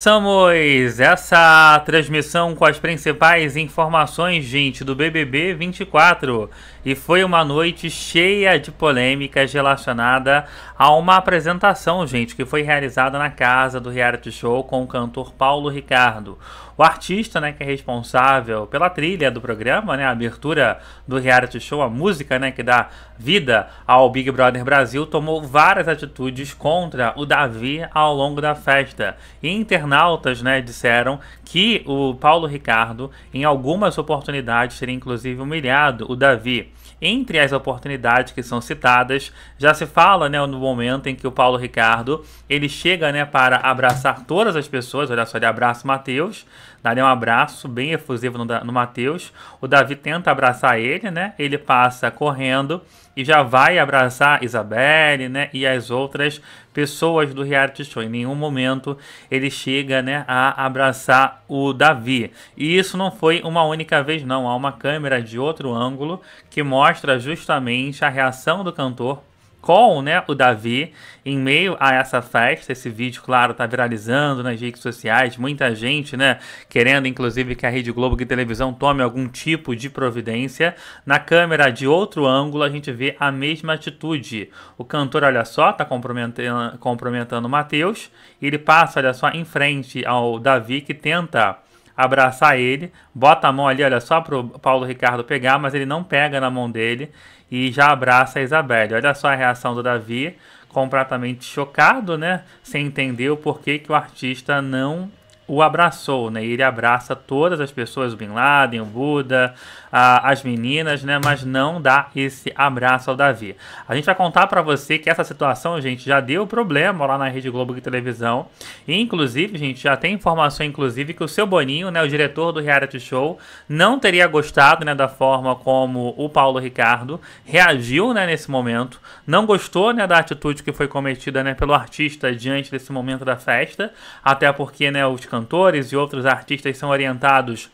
Somos essa transmissão com as principais informações, gente, do BBB 24. E foi uma noite cheia de polêmicas relacionada a uma apresentação, gente, que foi realizada na casa do reality show com o cantor Paulo Ricardo. O artista, né, que é responsável pela trilha do programa, né, a abertura do reality show, a música, né, que dá vida ao Big Brother Brasil, tomou várias atitudes contra o Davi ao longo da festa. E internautas, né, disseram que o Paulo Ricardo, em algumas oportunidades, teria inclusive humilhado o Davi. Entre as oportunidades que são citadas, já se fala né, no momento em que o Paulo Ricardo ele chega né, para abraçar todas as pessoas. Olha só, ele abraça o Matheus, dá um abraço bem efusivo no, no Matheus. O Davi tenta abraçar ele, né? Ele passa correndo e já vai abraçar Isabelle né, e as outras pessoas do reality show. Em nenhum momento ele chega né, a abraçar o Davi. E isso não foi uma única vez, não. Há uma câmera de outro ângulo que mostra justamente a reação do cantor com né, o Davi em meio a essa festa. Esse vídeo, claro, está viralizando nas redes sociais, muita gente, né, querendo inclusive que a Rede Globo de televisão tome algum tipo de providência. Na câmera de outro ângulo, a gente vê a mesma atitude. O cantor, olha só, está comprometendo, comprometendo o Matheus, ele passa, olha só, em frente ao Davi que tenta abraçar ele, bota a mão ali, olha só, para o Paulo Ricardo pegar, mas ele não pega na mão dele e já abraça a Isabelle. Olha só a reação do Davi, completamente chocado, né? Sem entender o porquê que o artista não o abraçou, né? Ele abraça todas as pessoas, o Bin Laden, o Buda, a, as meninas, né? Mas não dá esse abraço ao Davi. A gente vai contar para você que essa situação, gente, já deu problema lá na Rede Globo de televisão. E, inclusive, gente, já tem informação, inclusive, que o seu Boninho, né? O diretor do reality show, não teria gostado, né? Da forma como o Paulo Ricardo reagiu, né? Nesse momento, não gostou, né? Da atitude que foi cometida, né? Pelo artista diante desse momento da festa, até porque, né? Os cantores e outros artistas são orientados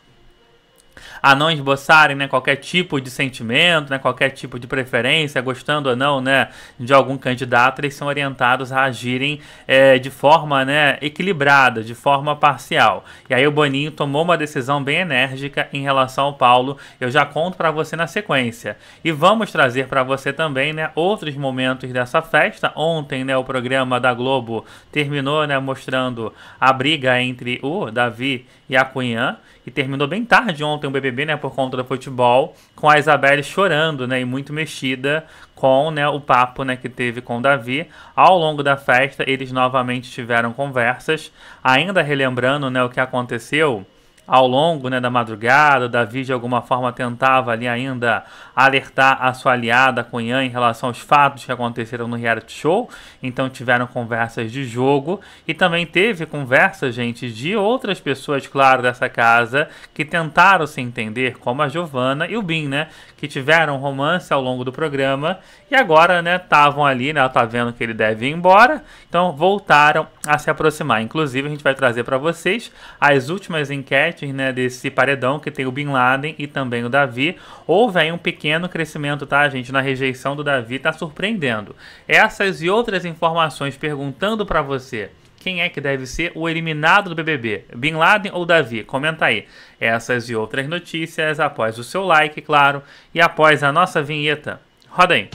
a não esboçarem né, qualquer tipo de sentimento, né, qualquer tipo de preferência, gostando ou não né, de algum candidato, eles são orientados a agirem é, de forma né, equilibrada, de forma parcial. E aí o Boninho tomou uma decisão bem enérgica em relação ao Paulo, eu já conto para você na sequência. E vamos trazer para você também né, outros momentos dessa festa. Ontem né, o programa da Globo terminou né, mostrando a briga entre o Davi e a Cunhã, e terminou bem tarde ontem BBB, né, por conta do futebol, com a Isabelle chorando, né, e muito mexida com, né, o papo, né, que teve com o Davi. Ao longo da festa, eles novamente tiveram conversas, ainda relembrando, né, o que aconteceu ao longo né, da madrugada, Davi de alguma forma tentava ali ainda alertar a sua aliada Cunhã em relação aos fatos que aconteceram no reality show. Então tiveram conversas de jogo e também teve conversas, gente, de outras pessoas, claro, dessa casa que tentaram se entender, como a Giovana e o Bin, né? Que tiveram romance ao longo do programa e agora, né, estavam ali, né? Ela tá vendo que ele deve ir embora, então voltaram a se aproximar. Inclusive, a gente vai trazer para vocês as últimas enquetes né, desse paredão que tem o Bin Laden e também o Davi. Houve aí um pequeno crescimento, tá, gente, na rejeição do Davi, tá surpreendendo. Essas e outras informações perguntando para você quem é que deve ser o eliminado do BBB, Bin Laden ou Davi? Comenta aí. Essas e outras notícias após o seu like, claro, e após a nossa vinheta. Roda aí.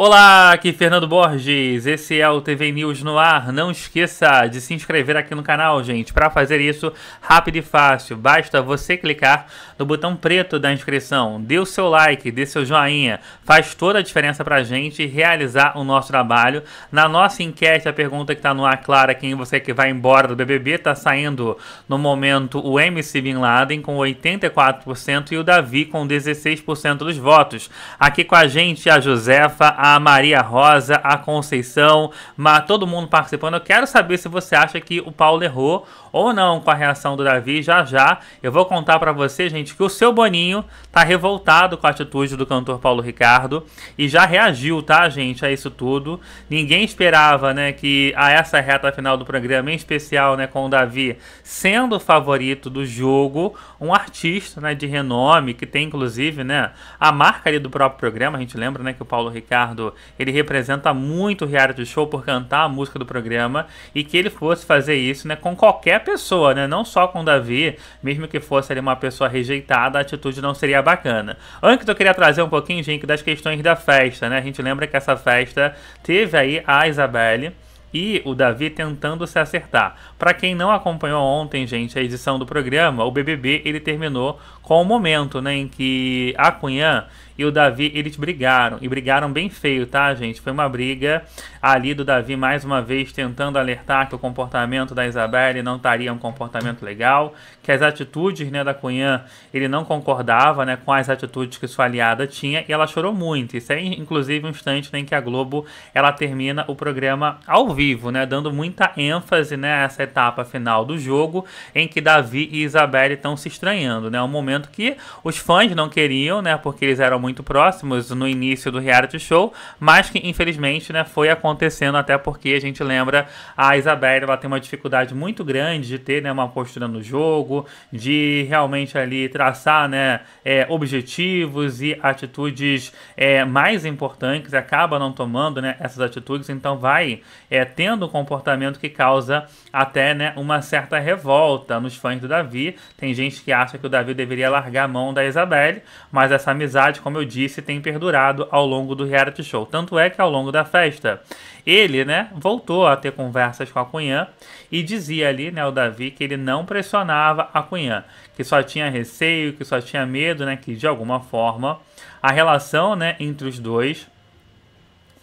Olá, aqui Fernando Borges. Esse é o TV News no ar. Não esqueça de se inscrever aqui no canal, gente. Para fazer isso rápido e fácil, basta você clicar no botão preto da inscrição. Dê o seu like, dê seu joinha. Faz toda a diferença para a gente realizar o nosso trabalho. Na nossa enquete, a pergunta que está no ar clara quem você que vai embora do BBB está saindo no momento o MC Bin Laden com 84% e o Davi com 16% dos votos. Aqui com a gente a Josefa, a a Maria Rosa, a Conceição, mas todo mundo participando. Eu quero saber se você acha que o Paulo errou ou não com a reação do Davi. Já já eu vou contar para você, gente, que o seu Boninho tá revoltado com a atitude do cantor Paulo Ricardo e já reagiu, tá, gente, a isso tudo. Ninguém esperava, né, que a essa reta final do programa, em especial, né, com o Davi sendo o favorito do jogo, um artista, né, de renome que tem inclusive, né, a marca ali do próprio programa. A gente lembra, né, que o Paulo Ricardo ele representa muito o reality show por cantar a música do programa e que ele fosse fazer isso, né, com qualquer pessoa, né, não só com o Davi, mesmo que fosse ali uma pessoa rejeitada, a atitude não seria bacana. Antes eu queria trazer um pouquinho, gente, das questões da festa, né? A gente lembra que essa festa teve aí a Isabelle e o Davi tentando se acertar. Para quem não acompanhou ontem, gente, a edição do programa, o BBB ele terminou com o momento, né, em que a Cunhã e o Davi, eles brigaram. E brigaram bem feio, tá, gente? Foi uma briga ali do Davi, mais uma vez, tentando alertar que o comportamento da Isabelle não estaria um comportamento legal, que as atitudes né, da Cunhã, ele não concordava né, com as atitudes que sua aliada tinha, e ela chorou muito. Isso é, inclusive, um instante né, em que a Globo ela termina o programa ao vivo, né? Dando muita ênfase né, a essa etapa final do jogo, em que Davi e Isabelle estão se estranhando, né? Um momento que os fãs não queriam, né? Porque eles eram muito muito próximos no início do reality show, mas que infelizmente né, foi acontecendo até porque a gente lembra a Isabelle ela tem uma dificuldade muito grande de ter né, uma postura no jogo, de realmente ali traçar né, é, objetivos e atitudes é, mais importantes, acaba não tomando né, essas atitudes, então vai é, tendo um comportamento que causa até né, uma certa revolta nos fãs do Davi. Tem gente que acha que o Davi deveria largar a mão da Isabelle, mas essa amizade, como eu disse, tem perdurado ao longo do reality show. Tanto é que ao longo da festa, ele, né, voltou a ter conversas com a Cunhã e dizia ali, né, o Davi, que ele não pressionava a Cunhã, que só tinha receio, que só tinha medo, né, que de alguma forma a relação, né, entre os dois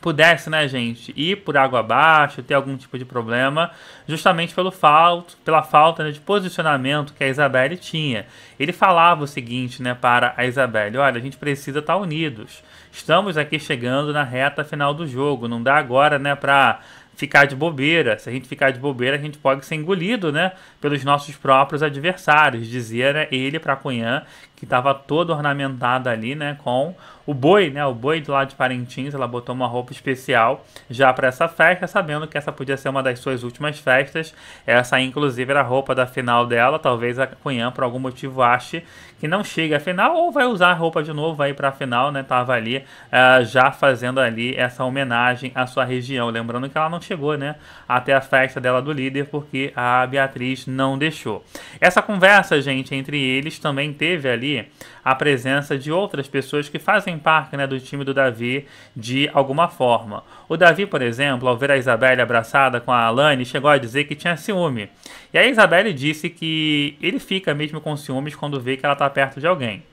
pudesse, né, gente, ir por água abaixo, ter algum tipo de problema, justamente pelo falto, pela falta né, de posicionamento que a Isabelle tinha. Ele falava o seguinte, né, para a Isabelle: olha, a gente precisa estar tá unidos. Estamos aqui chegando na reta final do jogo. Não dá agora, né, para ficar de bobeira. Se a gente ficar de bobeira, a gente pode ser engolido, né, pelos nossos próprios adversários, dizia né, ele para Cunhã, que estava toda ornamentada ali, né, com o boi, né, o boi do lado de Parintins, ela botou uma roupa especial já para essa festa, sabendo que essa podia ser uma das suas últimas festas. Essa inclusive era a roupa da final dela, talvez a Cunhã por algum motivo ache que não chega à final ou vai usar a roupa de novo aí para a final, né? Tava ali uh, já fazendo ali essa homenagem à sua região, lembrando que ela não chegou, né, até a festa dela do líder porque a Beatriz não deixou. Essa conversa, gente, entre eles também teve ali ali a presença de outras pessoas que fazem parte né, do time do Davi de alguma forma. O Davi, por exemplo, ao ver a Isabelle abraçada com a Alane, chegou a dizer que tinha ciúme. E a Isabelle disse que ele fica mesmo com ciúmes quando vê que ela está perto de alguém.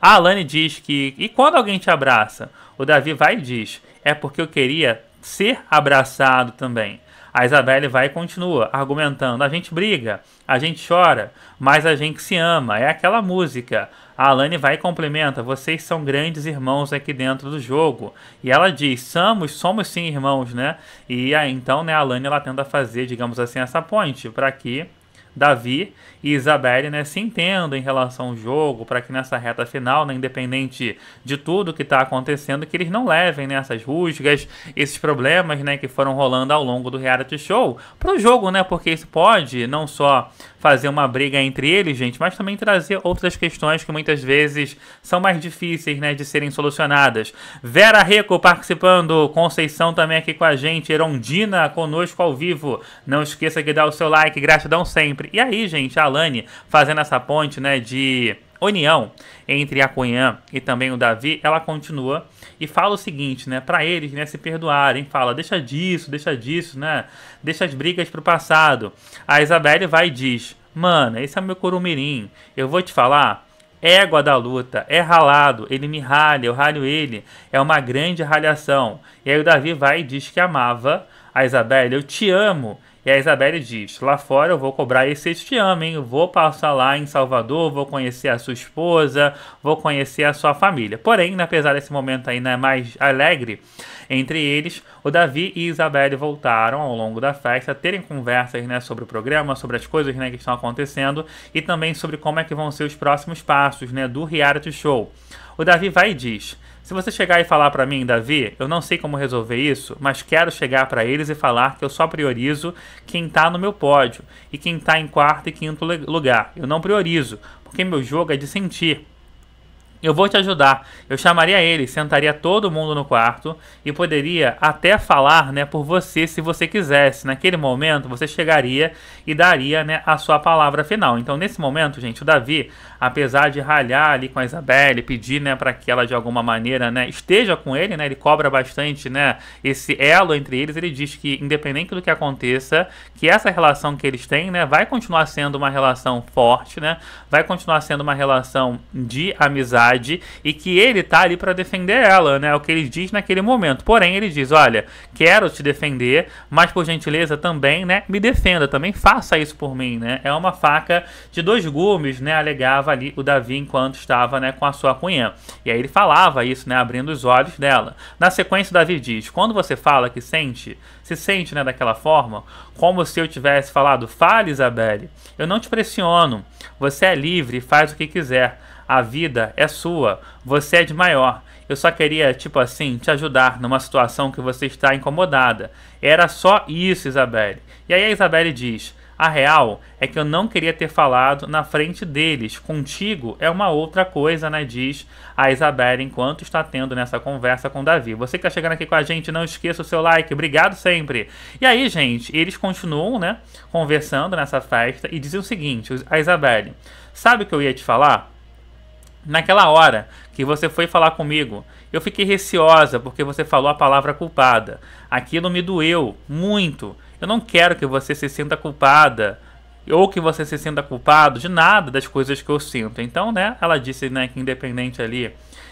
A Alane diz que, e quando alguém te abraça? O Davi vai e diz, é porque eu queria ser abraçado também. A Isabelle vai e continua argumentando: a gente briga, a gente chora, mas a gente se ama. É aquela música. A Alane vai e complementa: vocês são grandes irmãos aqui dentro do jogo. E ela diz: somos, somos sim irmãos, né? E aí, então, né, a Alane ela tenta fazer, digamos assim, essa ponte para que Davi e Isabelle né, se entendam em relação ao jogo, para que nessa reta final, né, independente de tudo que está acontecendo, que eles não levem né, essas rusgas, esses problemas né, que foram rolando ao longo do reality show para o jogo, né? Porque isso pode não só fazer uma briga entre eles, gente, mas também trazer outras questões que muitas vezes são mais difíceis né, de serem solucionadas. Vera Reco participando, Conceição também aqui com a gente, Erondina conosco ao vivo. Não esqueça de dar o seu like, gratidão sempre. E aí, gente, a Alane fazendo essa ponte, né, de união entre a Cunhã e também o Davi, ela continua e fala o seguinte, né, para eles, né, se perdoarem, fala, deixa disso, deixa disso, né, deixa as brigas pro passado. A Isabelle vai e diz, mano, esse é meu corumirim, eu vou te falar, égua da luta, é ralado, ele me ralha, eu ralho ele, é uma grande ralhação. E aí o Davi vai e diz que amava a Isabelle, eu te amo, e a Isabelle diz: Lá fora eu vou cobrar esse estiame, hein? Eu vou passar lá em Salvador, vou conhecer a sua esposa, vou conhecer a sua família. Porém, apesar desse momento ainda né, mais alegre entre eles, o Davi e Isabelle voltaram ao longo da festa, terem conversas né, sobre o programa, sobre as coisas né, que estão acontecendo e também sobre como é que vão ser os próximos passos né, do reality show. O Davi vai e diz: se você chegar e falar para mim, Davi, eu não sei como resolver isso, mas quero chegar para eles e falar que eu só priorizo quem está no meu pódio e quem está em quarto e quinto lugar. Eu não priorizo, porque meu jogo é de sentir. Eu vou te ajudar. Eu chamaria ele, sentaria todo mundo no quarto e poderia até falar, né, por você se você quisesse. Naquele momento, você chegaria e daria, né, a sua palavra final. Então, nesse momento, gente, o Davi, apesar de ralhar ali com a Isabelle, pedir, né, para que ela de alguma maneira, né, esteja com ele, né, ele cobra bastante, né, esse elo entre eles. Ele diz que independente do que aconteça, que essa relação que eles têm, né, vai continuar sendo uma relação forte, né? Vai continuar sendo uma relação de amizade verdade e que ele tá ali para defender ela, né? É o que ele diz naquele momento. Porém, ele diz: "Olha, quero te defender, mas por gentileza também, né, me defenda, também faça isso por mim, né? É uma faca de dois gumes, né? Alegava ali o Davi enquanto estava, né, com a sua cunhã. E aí ele falava isso, né, abrindo os olhos dela. Na sequência, Davi diz: "Quando você fala que sente, se sente, né, daquela forma, como se eu tivesse falado: "Fale, Isabelle, eu não te pressiono. Você é livre, faz o que quiser." A vida é sua, você é de maior. Eu só queria, tipo assim, te ajudar numa situação que você está incomodada. Era só isso, Isabelle. E aí a Isabelle diz: A real é que eu não queria ter falado na frente deles. Contigo é uma outra coisa, né? Diz a Isabelle enquanto está tendo nessa conversa com Davi. Você que está chegando aqui com a gente, não esqueça o seu like. Obrigado sempre. E aí, gente, eles continuam, né? Conversando nessa festa e dizem o seguinte: A Isabelle, sabe o que eu ia te falar? Naquela hora que você foi falar comigo, eu fiquei receosa porque você falou a palavra culpada. Aquilo me doeu muito. Eu não quero que você se sinta culpada ou que você se sinta culpado de nada das coisas que eu sinto. Então, né, ela disse, né, que independente ali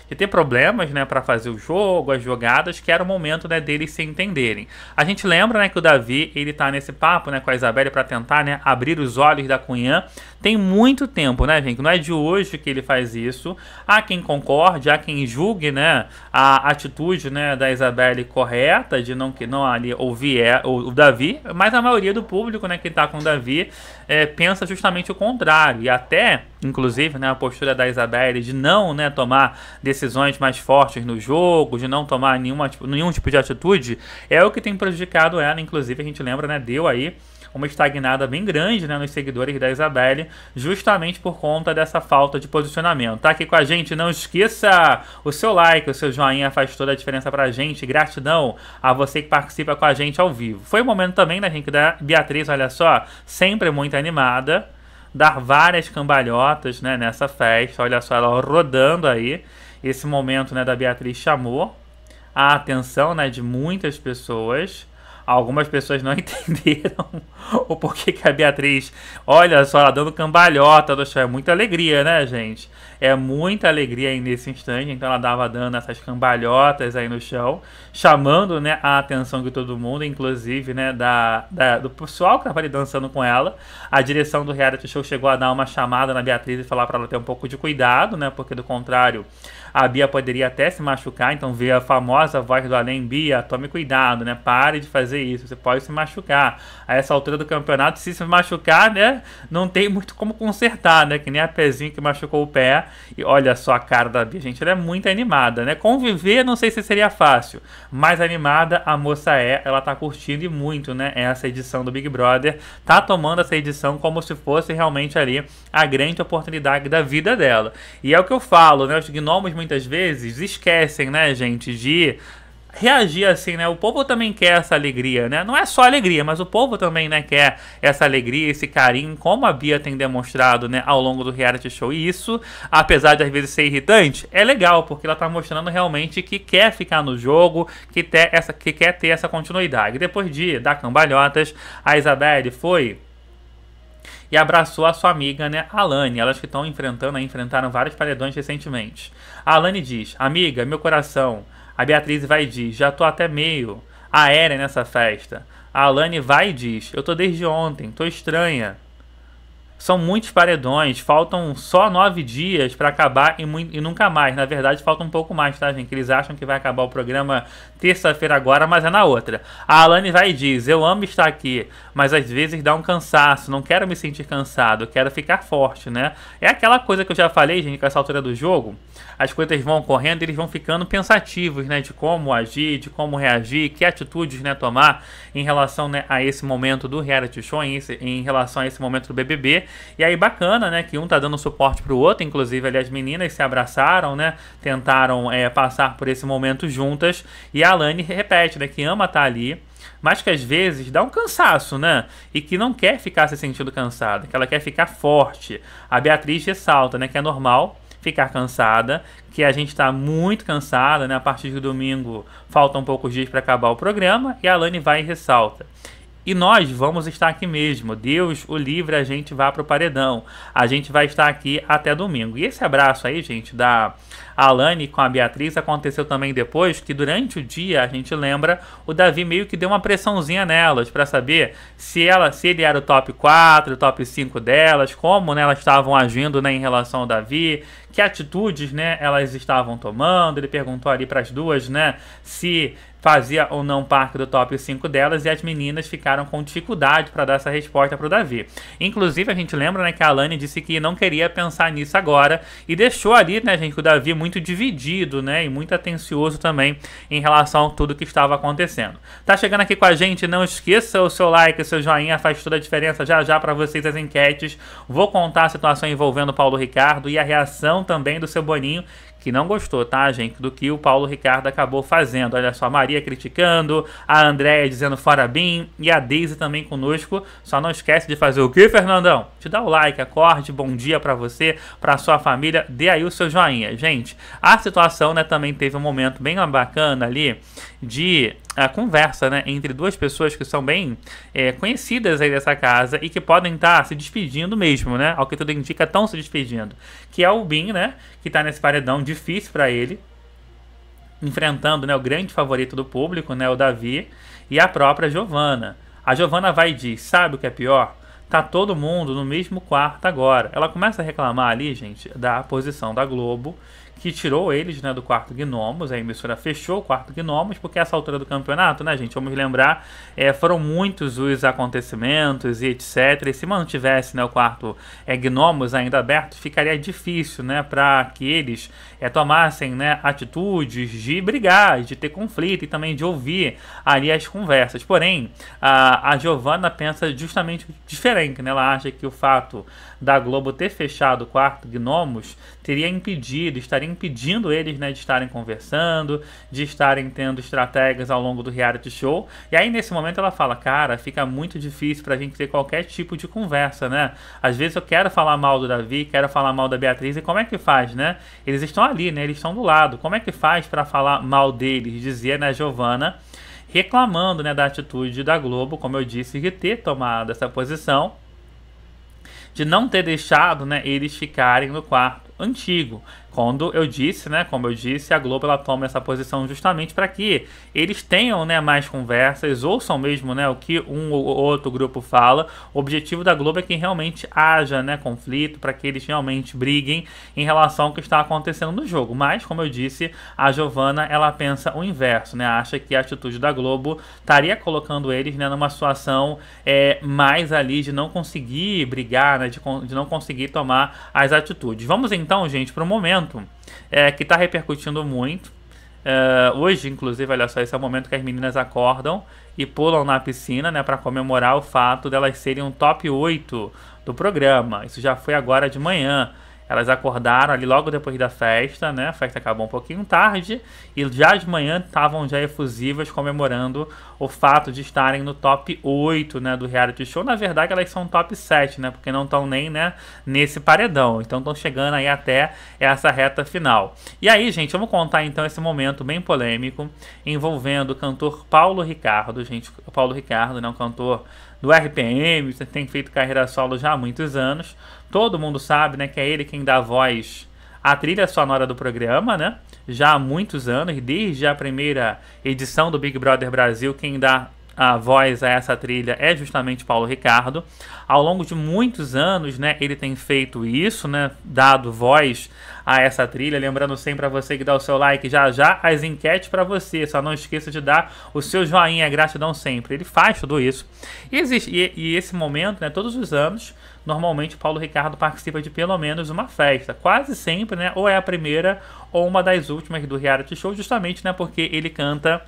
de ter problemas, né, para fazer o jogo, as jogadas, que era o momento, né, deles se entenderem. A gente lembra, né, que o Davi, ele tá nesse papo, né, com a Isabelle para tentar, né, abrir os olhos da Cunhã tem muito tempo, né, gente? Não é de hoje que ele faz isso. Há quem concorde, há quem julgue, né, a atitude, né, da Isabelle correta de não que não ali ouvir é, o, o Davi, mas a maioria do público, né, que tá com o Davi é, pensa justamente o contrário e até, inclusive, né, a postura da Isabelle de não, né, tomar decisões mais fortes no jogo, de não tomar nenhuma, tipo, nenhum tipo de atitude é o que tem prejudicado ela. Inclusive, a gente lembra, né, deu aí uma estagnada bem grande né, nos seguidores da Isabelle, justamente por conta dessa falta de posicionamento. Tá aqui com a gente, não esqueça o seu like, o seu joinha faz toda a diferença pra gente. Gratidão a você que participa com a gente ao vivo. Foi o um momento também, da gente, da Beatriz, olha só, sempre muito animada, dar várias cambalhotas né, nessa festa. Olha só, ela rodando aí. Esse momento né, da Beatriz chamou a atenção né, de muitas pessoas algumas pessoas não entenderam o porquê que a Beatriz, olha só, ela dando cambalhota do chão. É muita alegria, né, gente? É muita alegria aí nesse instante. Então ela dava dando essas cambalhotas aí no chão, chamando né, a atenção de todo mundo, inclusive né, da, da do pessoal que estava ali dançando com ela. A direção do reality show chegou a dar uma chamada na Beatriz e falar para ela ter um pouco de cuidado, né? Porque do contrário a Bia poderia até se machucar, então vê a famosa voz do além, Bia, tome cuidado, né? Pare de fazer isso, você pode se machucar. A essa altura do campeonato, se se machucar, né, não tem muito como consertar, né? Que nem a pezinho que machucou o pé. E olha só a cara da Bia, gente, ela é muito animada, né? Conviver, não sei se seria fácil, mas animada a moça é, ela tá curtindo e muito, né? Essa edição do Big Brother, tá tomando essa edição como se fosse realmente ali a grande oportunidade da vida dela. E é o que eu falo, né? Os gnomos muitas vezes esquecem, né, gente, de reagir assim, né? O povo também quer essa alegria, né? Não é só alegria, mas o povo também, né, quer essa alegria, esse carinho, como a Bia tem demonstrado, né, ao longo do reality show. E isso, apesar de às vezes ser irritante, é legal, porque ela tá mostrando realmente que quer ficar no jogo, que, ter essa, que quer ter essa continuidade. Depois de dar cambalhotas, a Isabelle foi e abraçou a sua amiga, né, Alane. Elas que estão enfrentando, né, enfrentaram vários paredões recentemente. A Alane diz, amiga, meu coração. A Beatriz vai e diz, já tô até meio aérea nessa festa. A Alane vai e diz, eu tô desde ontem, tô estranha. São muitos paredões, faltam só nove dias para acabar e, e, nunca mais. Na verdade, falta um pouco mais, tá, gente? Eles acham que vai acabar o programa terça-feira agora, mas é na outra. A Alane vai e diz: Eu amo estar aqui mas às vezes dá um cansaço, não quero me sentir cansado, quero ficar forte, né? É aquela coisa que eu já falei, gente, com essa altura do jogo, as coisas vão correndo, eles vão ficando pensativos, né, de como agir, de como reagir, que atitudes, né, tomar em relação, né, a esse momento do reality show, em, esse, em relação a esse momento do BBB. E aí bacana, né, que um tá dando suporte pro outro, inclusive ali as meninas se abraçaram, né, tentaram é, passar por esse momento juntas, e a Alane repete, né, que ama estar tá ali, mas que às vezes dá um cansaço, né? E que não quer ficar se sentindo cansada, que ela quer ficar forte. A Beatriz ressalta, né, que é normal ficar cansada, que a gente está muito cansada, né? A partir do domingo faltam poucos dias para acabar o programa e a Alane vai e ressalta. E nós vamos estar aqui mesmo. Deus o livre, a gente vá para o paredão. A gente vai estar aqui até domingo. E esse abraço aí, gente, da a Alane com a Beatriz aconteceu também depois que durante o dia, a gente lembra, o Davi meio que deu uma pressãozinha nelas para saber se ela, se ele era o top 4, o top 5 delas, como né, elas estavam agindo né, em relação ao Davi, que atitudes né, elas estavam tomando. Ele perguntou ali para as duas, né, se fazia ou não parte do top 5 delas e as meninas ficaram com dificuldade para dar essa resposta para o Davi. Inclusive, a gente lembra né, que a Alane disse que não queria pensar nisso agora e deixou ali, né, gente, que o Davi muito dividido, né, e muito atencioso também em relação a tudo que estava acontecendo. Tá chegando aqui com a gente, não esqueça o seu like, o seu joinha faz toda a diferença já já para vocês as enquetes. Vou contar a situação envolvendo Paulo Ricardo e a reação também do seu Boninho, que não gostou, tá, gente, do que o Paulo Ricardo acabou fazendo. Olha só, a Maria criticando, a Andréia dizendo fora bem e a Deise também conosco. Só não esquece de fazer o que, Fernandão? Te dá o like, acorde, bom dia para você, para sua família, dê aí o seu joinha. Gente, a situação, né, também teve um momento bem bacana ali de a conversa né, entre duas pessoas que são bem é, conhecidas aí dessa casa e que podem estar tá se despedindo mesmo, né? Ao que tudo indica, estão se despedindo. Que é o Bin, né? Que está nesse paredão difícil para ele, enfrentando né, o grande favorito do público, né? O Davi, e a própria Giovana. A Giovana vai e diz: sabe o que é pior? Tá todo mundo no mesmo quarto agora. Ela começa a reclamar ali, gente, da posição da Globo que tirou eles né, do quarto Gnomos. A emissora fechou o quarto Gnomos, porque essa altura do campeonato, né, gente? Vamos lembrar, é, foram muitos os acontecimentos e etc. E se mantivesse né, o quarto é, Gnomos ainda aberto, ficaria difícil né, para que eles é, tomassem né, atitudes de brigar, de ter conflito e também de ouvir ali as conversas. Porém, a, a Giovanna pensa justamente diferente. Né? Ela acha que o fato da Globo ter fechado o quarto Gnomos teria impedido, estaria impedindo eles né, de estarem conversando, de estarem tendo estratégias ao longo do reality show. E aí, nesse momento, ela fala: Cara, fica muito difícil pra gente ter qualquer tipo de conversa, né? Às vezes eu quero falar mal do Davi, quero falar mal da Beatriz, e como é que faz, né? Eles estão ali, né? Eles estão do lado. Como é que faz para falar mal deles? Dizia, né, Giovana reclamando né, da atitude da Globo, como eu disse, de ter tomado essa posição, de não ter deixado né, eles ficarem no quarto antigo. Quando eu disse, né, como eu disse, a Globo ela toma essa posição justamente para que eles tenham, né, mais conversas, ouçam mesmo, né, o que um ou outro grupo fala. O objetivo da Globo é que realmente haja, né, conflito, para que eles realmente briguem em relação ao que está acontecendo no jogo. Mas, como eu disse, a Giovana, ela pensa o inverso, né, acha que a atitude da Globo estaria colocando eles, né, numa situação é, mais ali de não conseguir brigar, né, de, de não conseguir tomar as atitudes. Vamos em então, gente, para o momento é, que está repercutindo muito. É, hoje, inclusive, olha só, esse é o momento que as meninas acordam e pulam na piscina, né, para comemorar o fato delas serem um top 8 do programa. Isso já foi agora de manhã. Elas acordaram ali logo depois da festa, né? A festa acabou um pouquinho tarde e já de manhã estavam já efusivas comemorando o fato de estarem no top 8, né, do reality show. Na verdade, elas são top 7, né? Porque não estão nem, né, nesse paredão. Então estão chegando aí até essa reta final. E aí, gente, vamos contar então esse momento bem polêmico envolvendo o cantor Paulo Ricardo, gente, Paulo Ricardo, né, um cantor do RPM, você tem feito carreira solo já há muitos anos. Todo mundo sabe, né, que é ele quem dá voz à trilha sonora do programa, né? Já há muitos anos, desde a primeira edição do Big Brother Brasil, quem dá a voz a essa trilha é justamente Paulo Ricardo. Ao longo de muitos anos, né, ele tem feito isso, né, dado voz a essa trilha. Lembrando sempre a você que dá o seu like já já as enquetes para você. Só não esqueça de dar o seu joinha, é gratidão sempre. Ele faz tudo isso. E, existe, e, e esse momento, né, todos os anos, normalmente Paulo Ricardo participa de pelo menos uma festa, quase sempre, né, ou é a primeira ou uma das últimas do reality show, justamente, né, porque ele canta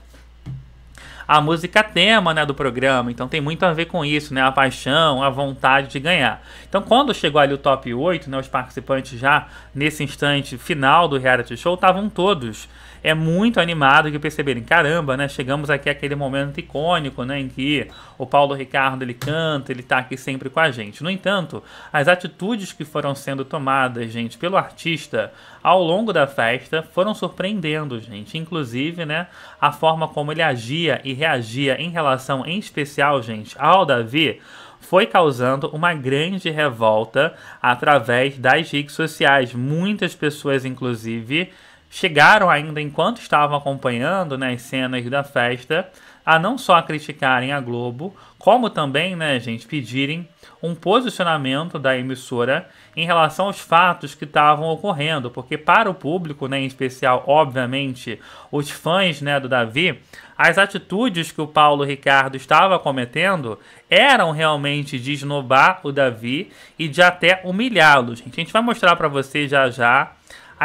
a música tema né, do programa, então tem muito a ver com isso, né? A paixão, a vontade de ganhar. Então, quando chegou ali o top 8, né, os participantes já nesse instante final do reality show estavam todos é muito animado de perceberem, caramba, né? Chegamos aqui aquele momento icônico, né, em que o Paulo Ricardo ele canta, ele está aqui sempre com a gente. No entanto, as atitudes que foram sendo tomadas, gente, pelo artista ao longo da festa foram surpreendendo, gente. Inclusive, né, a forma como ele agia e reagia em relação, em especial, gente, ao Davi foi causando uma grande revolta através das redes sociais. Muitas pessoas, inclusive, chegaram ainda enquanto estavam acompanhando né, as cenas da festa a não só criticarem a Globo, como também, né, gente, pedirem um posicionamento da emissora em relação aos fatos que estavam ocorrendo, porque para o público, né, em especial, obviamente, os fãs, né, do Davi, as atitudes que o Paulo Ricardo estava cometendo eram realmente de esnobar o Davi e de até humilhá-lo, gente. A gente vai mostrar para vocês já já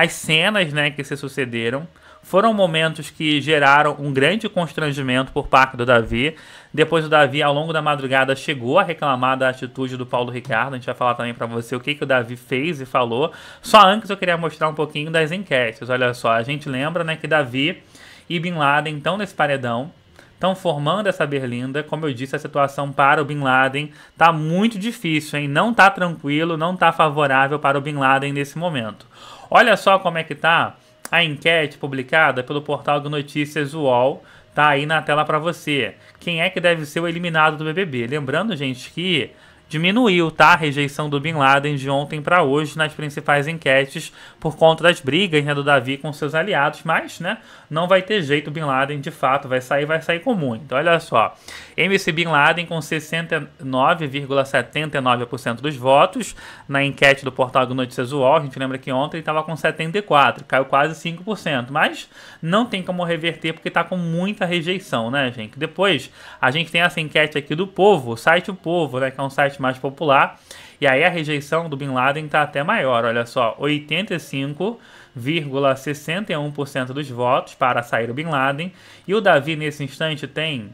as cenas né, que se sucederam foram momentos que geraram um grande constrangimento por parte do Davi. Depois o Davi, ao longo da madrugada, chegou a reclamar da atitude do Paulo Ricardo. A gente vai falar também para você o que, que o Davi fez e falou. Só antes eu queria mostrar um pouquinho das enquetes. Olha só, a gente lembra né, que Davi e Bin Laden estão nesse paredão estão formando essa berlinda. Como eu disse, a situação para o Bin Laden está muito difícil, hein? Não está tranquilo, não está favorável para o Bin Laden nesse momento. Olha só como é que tá a enquete publicada pelo portal de notícias UOL. Tá aí na tela para você. Quem é que deve ser o eliminado do BBB? Lembrando, gente, que diminuiu tá, a rejeição do Bin Laden de ontem para hoje nas principais enquetes por conta das brigas né, do Davi com seus aliados, mas né, não vai ter jeito, Bin Laden de fato vai sair, vai sair com muito. Olha só, MC Bin Laden com 69,79% dos votos na enquete do portal do Notícias UOL, a gente lembra que ontem ele estava com 74%, caiu quase 5%, mas não tem como reverter porque está com muita rejeição, né gente? Depois a gente tem essa enquete aqui do Povo, o site O Povo, né, que é um site mais popular. E aí a rejeição do Bin Laden está até maior, olha só, 85,61% dos votos para sair o Bin Laden. E o Davi, nesse instante, tem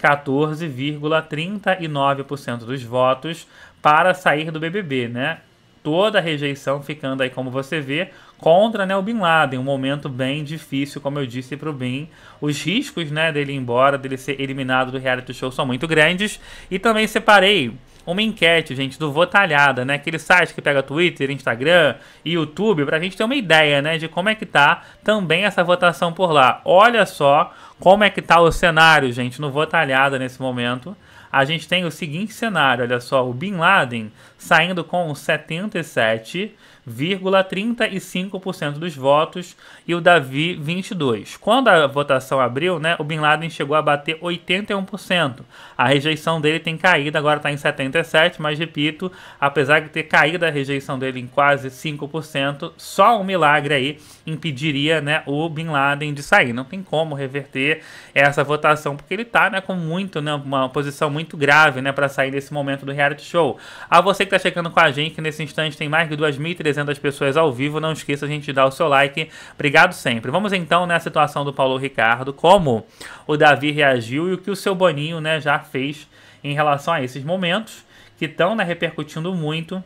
14,39% dos votos para sair do BBB, né? Toda a rejeição ficando aí, como você vê, contra né, o Bin Laden. Um momento bem difícil, como eu disse para o Bin. Os riscos né, dele ir embora, dele ser eliminado do reality show são muito grandes. E também separei uma enquete, gente, do Votalhada, né? Aquele site que pega Twitter, Instagram e YouTube, pra gente ter uma ideia, né, de como é que tá também essa votação por lá. Olha só como é que tá o cenário, gente, no Votalhada nesse momento. A gente tem o seguinte cenário, olha só, o Bin Laden saindo com 77 35,35% dos votos e o Davi 22. Quando a votação abriu, né, o Bin Laden chegou a bater 81%. A rejeição dele tem caído, agora está em 77, mas repito, apesar de ter caído a rejeição dele em quase 5%, só um milagre aí impediria, né, o Bin Laden de sair. Não tem como reverter essa votação porque ele está, né, com muito, né, uma posição muito grave, né, para sair desse momento do reality show. A você que está chegando com a gente, que nesse instante tem mais de 2.300 as pessoas ao vivo. Não esqueça a gente dar o seu like. Obrigado sempre. Vamos então na situação do Paulo Ricardo, como o Davi reagiu e o que o seu Boninho né, já fez em relação a esses momentos que estão né, repercutindo muito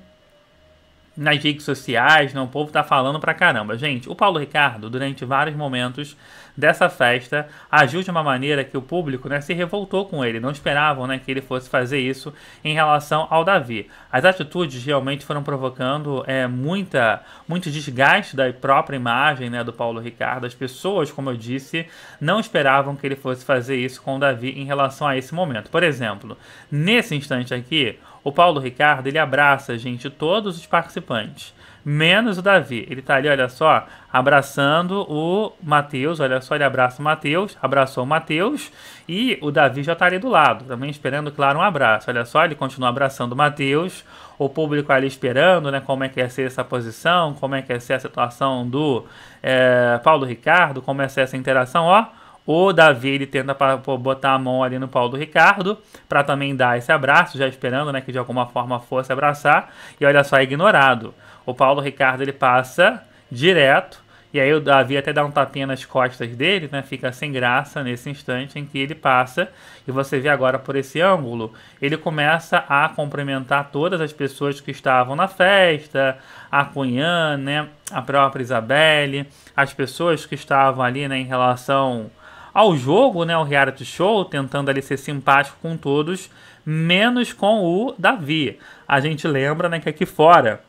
nas redes sociais, não, o povo tá falando pra caramba. Gente, o Paulo Ricardo, durante vários momentos dessa festa, agiu de uma maneira que o público né, se revoltou com ele. Não esperavam né, que ele fosse fazer isso em relação ao Davi. As atitudes realmente foram provocando é, muita, muito desgaste da própria imagem né, do Paulo Ricardo. As pessoas, como eu disse, não esperavam que ele fosse fazer isso com o Davi em relação a esse momento. Por exemplo, nesse instante aqui, o Paulo Ricardo, ele abraça, gente, todos os participantes, menos o Davi. Ele tá ali, olha só, abraçando o Matheus, olha só, ele abraça o Matheus, abraçou o Matheus, e o Davi já tá ali do lado, também esperando, claro, um abraço. Olha só, ele continua abraçando o Matheus, o público ali esperando, né, como é que ia ser essa posição, como é que ia ser a situação do é, Paulo Ricardo, como é que ia ser essa interação, ó o Davi ele tenta botar a mão ali no pau do Ricardo para também dar esse abraço, já esperando né, que de alguma forma fosse abraçar. E olha só, é ignorado. O Paulo Ricardo ele passa direto e aí o Davi até dá um tapinha nas costas dele, né? Fica sem graça nesse instante em que ele passa. E você vê agora por esse ângulo, ele começa a cumprimentar todas as pessoas que estavam na festa, a Cunhã, né? A própria Isabelle, as pessoas que estavam ali, né? Em relação ao jogo, né, ao reality show, tentando ali ser simpático com todos, menos com o Davi. A gente lembra, né, que aqui fora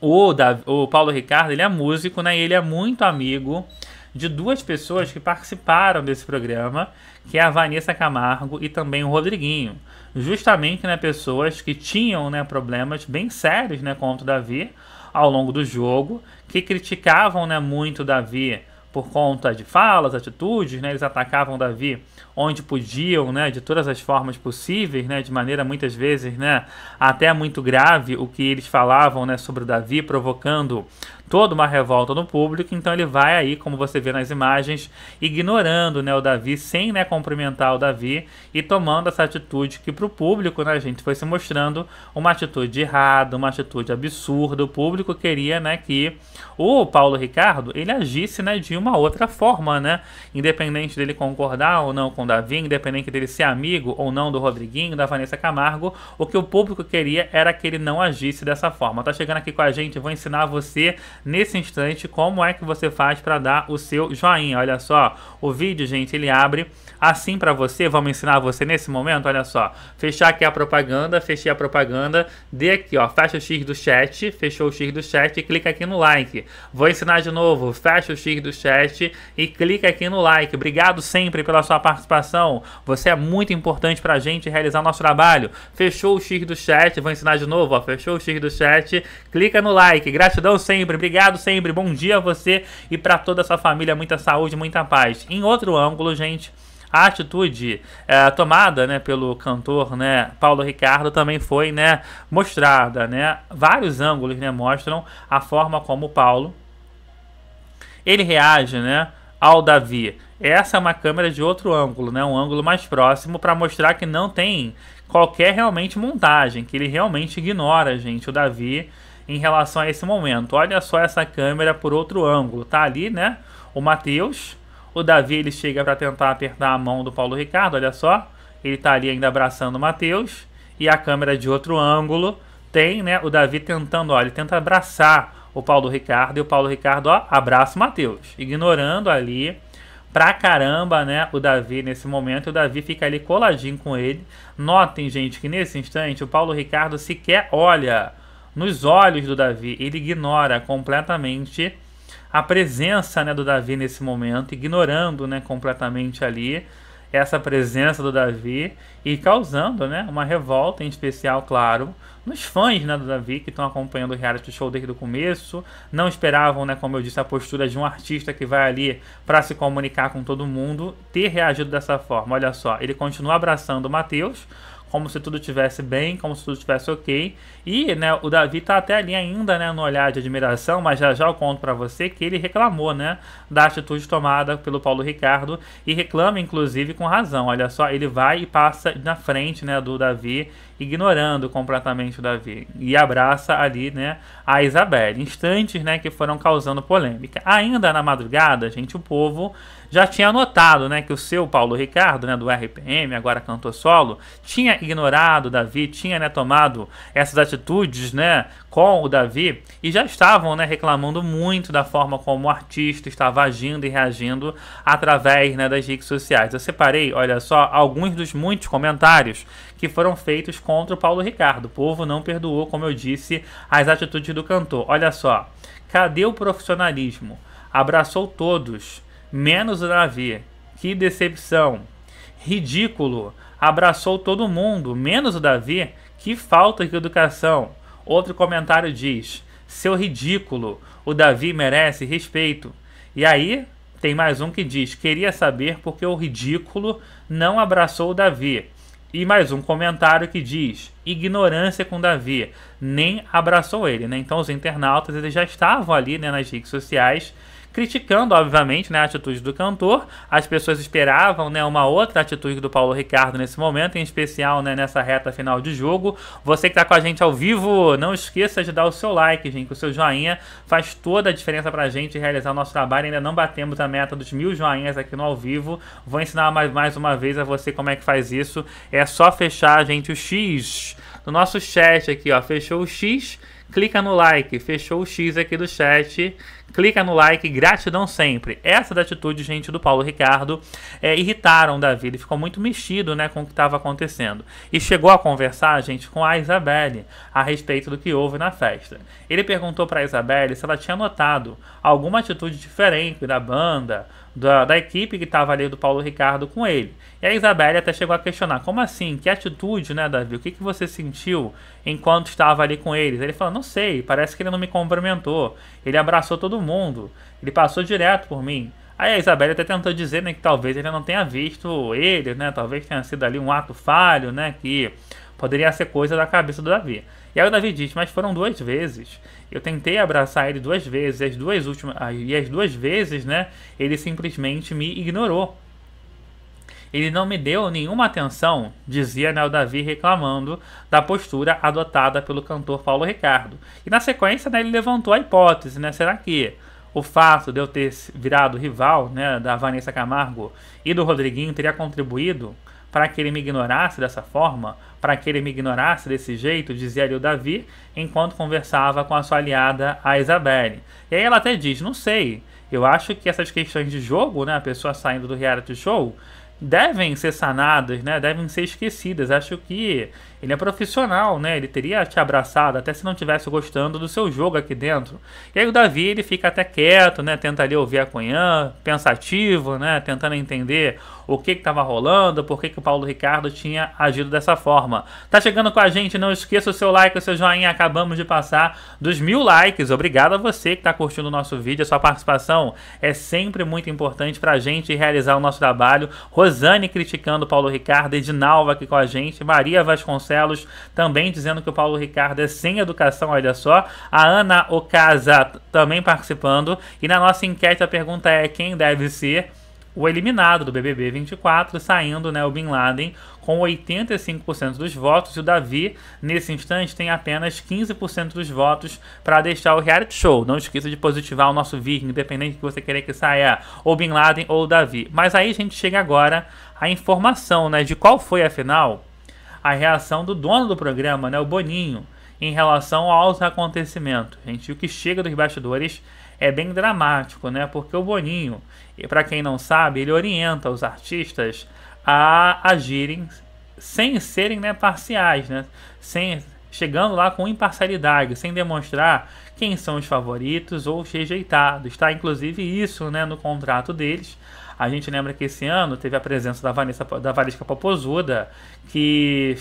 o, Davi, o Paulo Ricardo, ele é músico, né, ele é muito amigo de duas pessoas que participaram desse programa, que é a Vanessa Camargo e também o Rodriguinho. Justamente, né, pessoas que tinham, né, problemas bem sérios, né, contra o Davi ao longo do jogo, que criticavam, né, muito o Davi por conta de falas, atitudes, né? Eles atacavam Davi onde podiam, né? De todas as formas possíveis, né? De maneira muitas vezes, né? Até muito grave o que eles falavam, né? Sobre Davi, provocando toda uma revolta no público, então ele vai aí, como você vê nas imagens, ignorando né, o Davi, sem né, cumprimentar o Davi e tomando essa atitude que para o público, né, gente, foi se mostrando uma atitude errada, uma atitude absurda. O público queria né, que o Paulo Ricardo ele agisse né, de uma outra forma, né? Independente dele concordar ou não com o Davi, independente dele ser amigo ou não do Rodriguinho, da Vanessa Camargo, o que o público queria era que ele não agisse dessa forma. Tá chegando aqui com a gente, vou ensinar você nesse instante como é que você faz para dar o seu joinha. Olha só, o vídeo, gente, ele abre assim para você. Vamos ensinar você nesse momento, olha só. Fechar aqui a propaganda, fechei a propaganda, dê aqui, ó, fecha o X do chat, fechou o X do chat e clica aqui no like. Vou ensinar de novo, fecha o X do chat e clica aqui no like. Obrigado sempre pela sua participação. Você é muito importante pra gente realizar nosso trabalho. Fechou o X do chat, vou ensinar de novo, ó, fechou o X do chat, clica no like. Gratidão sempre. Obrigado obrigado sempre. Bom dia a você e para toda a sua família. Muita saúde, muita paz. Em outro ângulo, gente, a atitude é, tomada né, pelo cantor né, Paulo Ricardo também foi né, mostrada. Né? Vários ângulos né, mostram a forma como Paulo ele reage né, ao Davi. Essa é uma câmera de outro ângulo, né, um ângulo mais próximo para mostrar que não tem qualquer realmente montagem, que ele realmente ignora, gente, o Davi em relação a esse momento. Olha só essa câmera por outro ângulo. Tá ali, né? O Matheus. O Davi ele chega para tentar apertar a mão do Paulo Ricardo, olha só. Ele tá ali ainda abraçando o Matheus. E a câmera de outro ângulo tem, né, o Davi tentando, olha, ele tenta abraçar o Paulo Ricardo e o Paulo Ricardo, ó, abraça o Matheus, ignorando ali pra caramba, né, o Davi nesse momento. O Davi fica ali coladinho com ele. Notem, gente, que nesse instante o Paulo Ricardo sequer olha nos olhos do Davi. Ele ignora completamente a presença né, do Davi nesse momento, ignorando né, completamente ali essa presença do Davi e causando né, uma revolta, em especial, claro, nos fãs né, do Davi que estão acompanhando o reality show desde o começo, não esperavam, né, como eu disse, a postura de um artista que vai ali para se comunicar com todo mundo ter reagido dessa forma. Olha só, ele continua abraçando o Matheus, como se tudo tivesse bem, como se tudo tivesse ok. E né, o Davi tá até ali ainda né, no olhar de admiração, mas já já eu conto para você que ele reclamou né, da atitude tomada pelo Paulo Ricardo e reclama inclusive com razão. Olha só, ele vai e passa na frente né, do Davi ignorando completamente o Davi e abraça ali, né, a Isabelle. Instantes, né, que foram causando polêmica. Ainda na madrugada, gente, o povo já tinha notado, né, que o seu Paulo Ricardo, né, do RPM, agora cantor solo, tinha ignorado o Davi, tinha, né, tomado essas atitudes, né, com o Davi e já estavam, né, reclamando muito da forma como o artista estava agindo e reagindo através, né, das redes sociais. Eu separei, olha só, alguns dos muitos comentários que foram feitos contra o Paulo Ricardo. O povo não perdoou, como eu disse, as atitudes do cantor. Olha só, cadê o profissionalismo? Abraçou todos, menos o Davi. Que decepção! Ridículo! Abraçou todo mundo, menos o Davi. Que falta de educação! Outro comentário diz: seu ridículo, o Davi merece respeito. E aí, tem mais um que diz: queria saber porque o ridículo não abraçou o Davi. E mais um comentário que diz: ignorância com Davi, nem abraçou ele, né? Então os internautas eles já estavam ali né, nas redes sociais criticando, obviamente, né, a atitude do cantor. As pessoas esperavam né, uma outra atitude do Paulo Ricardo nesse momento, em especial né, nessa reta final de jogo. Você que está com a gente ao vivo, não esqueça de dar o seu like, gente, o seu joinha faz toda a diferença para a gente realizar o nosso trabalho. Ainda não batemos a meta dos mil joinhas aqui no ao vivo. Vou ensinar mais, mais uma vez a você como é que faz isso. É só fechar, gente, o X do nosso chat aqui, ó. Fechou o X clica no like, fechou o X aqui do chat, clica no like, gratidão sempre. Essa da atitude, gente, do Paulo Ricardo é, irritaram Davi, ele ficou muito mexido né, com o que estava acontecendo. E chegou a conversar, gente, com a Isabelle a respeito do que houve na festa. Ele perguntou para a Isabelle se ela tinha notado alguma atitude diferente da banda da, da equipe que estava ali do Paulo Ricardo com ele. E a Isabelle até chegou a questionar: como assim? Que atitude, né, Davi? O que, que você sentiu enquanto estava ali com eles? Ele falou: não sei, parece que ele não me cumprimentou. Ele abraçou todo mundo, ele passou direto por mim. Aí a Isabelle até tentou dizer né, que talvez ele não tenha visto ele, né? Talvez tenha sido ali um ato falho, né? Que Poderia ser coisa da cabeça do Davi. E aí o Davi diz, mas foram duas vezes. Eu tentei abraçar ele duas vezes, as duas últimas, ah, e as duas vezes, né, ele simplesmente me ignorou. Ele não me deu nenhuma atenção, dizia né, o Davi reclamando da postura adotada pelo cantor Paulo Ricardo. E na sequência, né, ele levantou a hipótese, né, será que o fato de eu ter virado rival né, da Vanessa Camargo e do Rodriguinho teria contribuído para que ele me ignorasse dessa forma, para que ele me ignorasse desse jeito, dizia ali o Davi, enquanto conversava com a sua aliada, a Isabelle. E aí ela até diz: Não sei, eu acho que essas questões de jogo, né, a pessoa saindo do reality show, devem ser sanadas, né, devem ser esquecidas. Acho que ele é profissional, né? Ele teria te abraçado até se não tivesse gostando do seu jogo aqui dentro. E aí o Davi, ele fica até quieto, né? Tenta ali ouvir a Cunhã, pensativo, né? Tentando entender o que estava rolando, por que, que o Paulo Ricardo tinha agido dessa forma. Tá chegando com a gente, não esqueça o seu like, o seu joinha. Acabamos de passar dos mil likes. Obrigado a você que está curtindo o nosso vídeo. A sua participação é sempre muito importante para a gente realizar o nosso trabalho. Rosane criticando o Paulo Ricardo, Edinalva aqui com a gente, Maria Vasconcelos Vasconcelos, também dizendo que o Paulo Ricardo é sem educação, olha só. A Ana Ocasa também participando. E na nossa enquete a pergunta é quem deve ser o eliminado do BBB 24, saindo né, o Bin Laden com 85% dos votos. E o Davi, nesse instante, tem apenas 15% dos votos para deixar o reality show. Não esqueça de positivar o nosso vídeo, independente que você querer que saia ou Bin Laden ou o Davi. Mas aí a gente chega agora à informação né, de qual foi, a final a reação do dono do programa, né, o Boninho, em relação aos acontecimentos. Gente, o que chega dos bastidores é bem dramático, né? Porque o Boninho, para quem não sabe, ele orienta os artistas a agirem sem serem né, parciais, né? Sem chegando lá com imparcialidade, sem demonstrar quem são os favoritos ou os rejeitados. Está inclusive isso, né, no contrato deles a gente lembra que esse ano teve a presença da, Vanessa, da Valesca Popozuda, que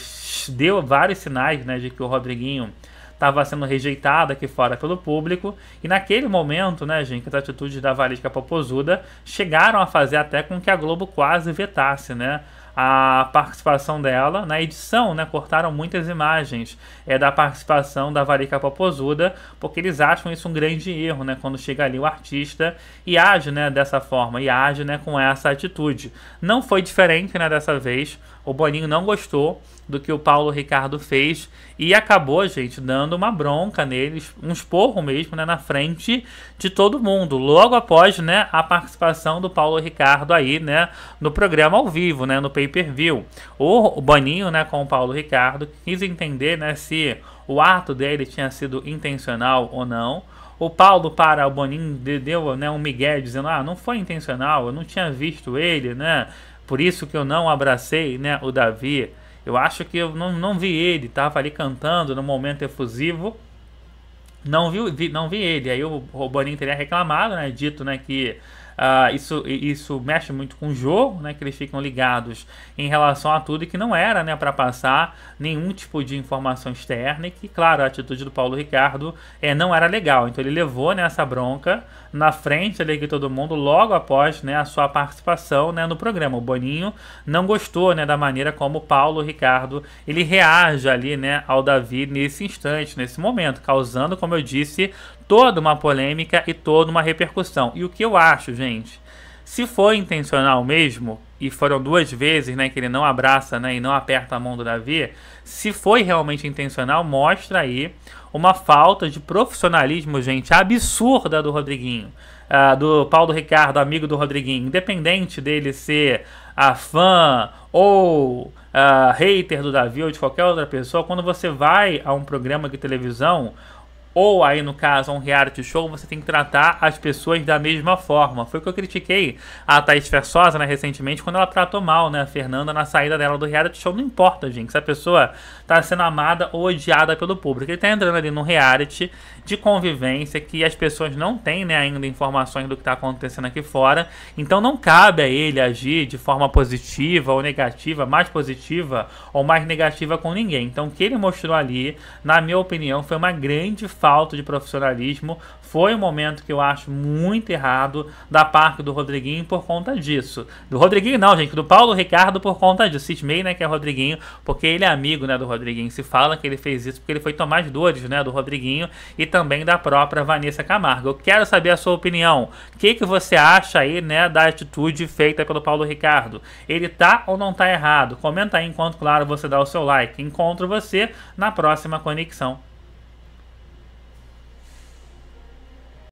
deu vários sinais né, de que o Rodriguinho estava sendo rejeitado aqui fora pelo público. E naquele momento, né, gente, as atitudes da Valesca Popozuda chegaram a fazer até com que a Globo quase vetasse, né? a participação dela na edição, né? Cortaram muitas imagens é da participação da Varica Popozuda, porque eles acham isso um grande erro, né? Quando chega ali o artista e age, né, dessa forma, e age, né, com essa atitude. Não foi diferente, né, dessa vez. O Boninho não gostou do que o Paulo Ricardo fez e acabou, gente, dando uma bronca neles, um esporro mesmo, né, na frente de todo mundo, logo após, né, a participação do Paulo Ricardo aí, né, no programa ao vivo, né, no pay-per-view. O Boninho, né, com o Paulo Ricardo, quis entender, né, se o ato dele tinha sido intencional ou não. O Paulo para o Boninho deu né, um migué dizendo: "Ah, não foi intencional, eu não tinha visto ele, né? Por isso que eu não abracei né, o Davi. Eu acho que eu não, não vi ele, estava ali cantando no momento efusivo. Não vi, vi, não vi ele. Aí o, o Boninho teria reclamado, né? Dito né, que uh, isso, isso mexe muito com o jogo, né? Que eles ficam ligados em relação a tudo e que não era, né? Para passar nenhum tipo de informação externa e que, claro, a atitude do Paulo Ricardo é, não era legal. Então ele levou nessa né, bronca na frente ali de todo mundo logo após né, a sua participação né, no programa. O Boninho não gostou né, da maneira como Paulo Ricardo ele reage ali né, ao Davi nesse instante, nesse momento, causando, como eu disse, toda uma polêmica e toda uma repercussão. E o que eu acho, gente, se foi intencional mesmo, e foram duas vezes né, que ele não abraça né, e não aperta a mão do Davi, se foi realmente intencional, mostra aí uma falta de profissionalismo, gente, absurda do Rodriguinho. Uh, do Paulo Ricardo, amigo do Rodriguinho, independente dele ser a fã ou uh, hater do Davi ou de qualquer outra pessoa, quando você vai a um programa de televisão, ou aí no caso um reality show, você tem que tratar as pessoas da mesma forma. Foi o que eu critiquei a Thaís Versosa, né, recentemente, quando ela tratou mal, né, a Fernanda na saída dela do reality show. Não importa, gente, se a pessoa tá sendo amada ou odiada pelo público. Ele tá entrando ali no reality de convivência que as pessoas não têm né, ainda informações do que está acontecendo aqui fora. Então não cabe a ele agir de forma positiva ou negativa, mais positiva ou mais negativa com ninguém. Então o que ele mostrou ali, na minha opinião, foi uma grande falta de profissionalismo foi um momento que eu acho muito errado da parte do Rodriguinho por conta disso. Do Rodriguinho não, gente, do Paulo Ricardo por conta disso. Cismei, né, que é Rodriguinho, porque ele é amigo, né, do Rodriguinho. Se fala que ele fez isso porque ele foi tomar as dores, né, do Rodriguinho e também da própria Vanessa Camargo. Eu quero saber a sua opinião. O que, que você acha aí, né, da atitude feita pelo Paulo Ricardo? Ele tá ou não tá errado? Comenta aí enquanto, claro, você dá o seu like. Encontro você na próxima conexão.